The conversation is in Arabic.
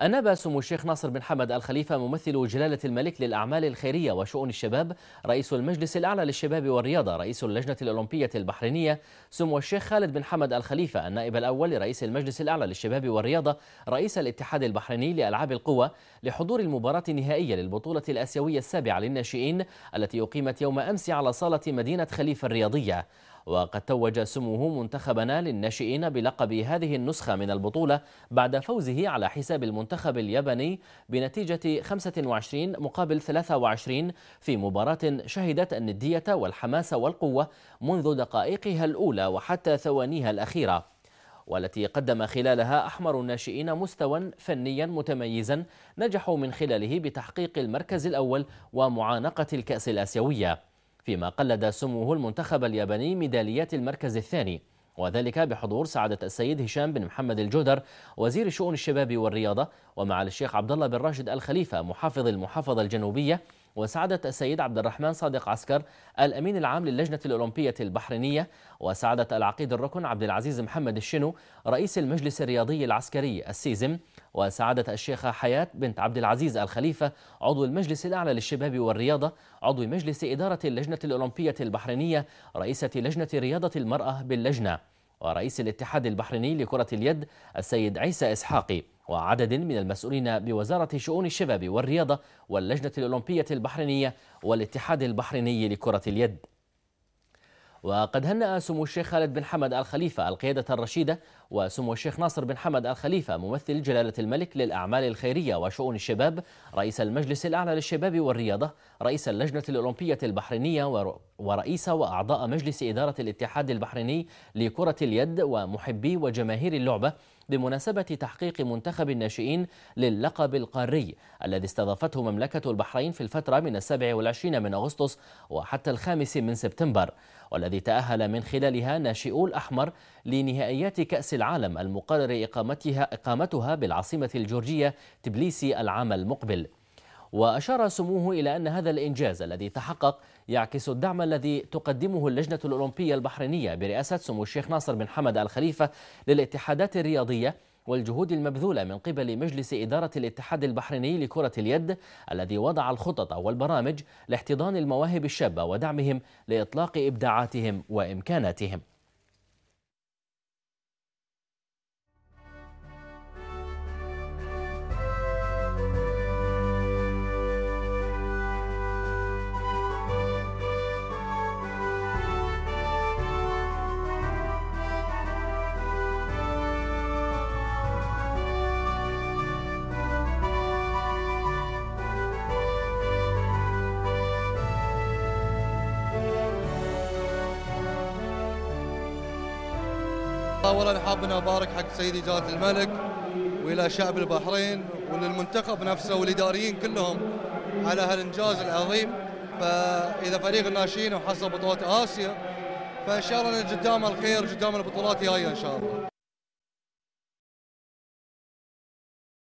أناب سمو الشيخ ناصر بن حمد الخليفة ممثل جلالة الملك للأعمال الخيرية وشؤون الشباب رئيس المجلس الأعلى للشباب والرياضة رئيس اللجنة الأولمبية البحرينية سمو الشيخ خالد بن حمد الخليفة النائب الأول لرئيس المجلس الأعلى للشباب والرياضة رئيس الاتحاد البحريني لألعاب القوى لحضور المباراة النهائية للبطولة الآسيوية السابعة للناشئين التي أقيمت يوم أمس على صالة مدينة خليفة الرياضية وقد توج سموه منتخبنا للناشئين بلقب هذه النسخة من البطولة بعد فوزه على حساب المنتخب الياباني بنتيجة 25 مقابل 23 في مباراة شهدت الندية والحماس والقوة منذ دقائقها الأولى وحتى ثوانيها الأخيرة والتي قدم خلالها أحمر الناشئين مستوى فنيا متميزا نجحوا من خلاله بتحقيق المركز الأول ومعانقة الكأس الآسيوية فيما قلد سموه المنتخب الياباني ميداليات المركز الثاني وذلك بحضور سعادة السيد هشام بن محمد الجودر وزير شؤون الشباب والرياضة ومعالي الشيخ عبد الله بن راشد الخليفة محافظ المحافظة الجنوبية وسعادة السيد عبد الرحمن صادق عسكر الأمين العام للجنة الأولمبية البحرينية وسعادة العقيد الركن عبد العزيز محمد الشنو رئيس المجلس الرياضي العسكري السيزم وسعادة الشيخة حياة بنت عبد العزيز الخليفة عضو المجلس الأعلى للشباب والرياضة عضو مجلس إدارة اللجنة الأولمبية البحرينية رئيسة لجنة رياضة المرأة باللجنة ورئيس الاتحاد البحريني لكرة اليد السيد عيسى إسحاقي وعدد من المسؤولين بوزارة شؤون الشباب والرياضة واللجنة الأولمبية البحرينية والاتحاد البحريني لكرة اليد وقد هنأ سمو الشيخ خالد بن حمد الخليفة القيادة الرشيدة وسمو الشيخ ناصر بن حمد الخليفة ممثل جلالة الملك للأعمال الخيرية وشؤون الشباب رئيس المجلس الأعلى للشباب والرياضة رئيس اللجنة الأولمبية البحرينية ورئيس وأعضاء مجلس إدارة الاتحاد البحريني لكرة اليد ومحبي وجماهير اللعبة بمناسبة تحقيق منتخب الناشئين للقب القاري الذي استضافته مملكة البحرين في الفترة من 27 من أغسطس وحتى الخامس من سبتمبر والذي تأهل من خلالها ناشئو الأحمر لنهائيات كأس العالم المقرر إقامتها, إقامتها بالعاصمة الجورجية تبليسي العام المقبل وأشار سموه إلى أن هذا الإنجاز الذي تحقق يعكس الدعم الذي تقدمه اللجنة الأولمبية البحرينية برئاسة سمو الشيخ ناصر بن حمد الخليفة للاتحادات الرياضية والجهود المبذولة من قبل مجلس إدارة الاتحاد البحريني لكرة اليد الذي وضع الخطط والبرامج لاحتضان المواهب الشابة ودعمهم لإطلاق إبداعاتهم وإمكاناتهم اولا حاب ان ابارك حق سيدي جلاله الملك والى شعب البحرين وللمنتخب نفسه والاداريين كلهم على هالانجاز العظيم فاذا فريق الناشئين وحصل بطولات اسيا فان شاء الله قدام الخير قدام البطولات الجايه ان شاء الله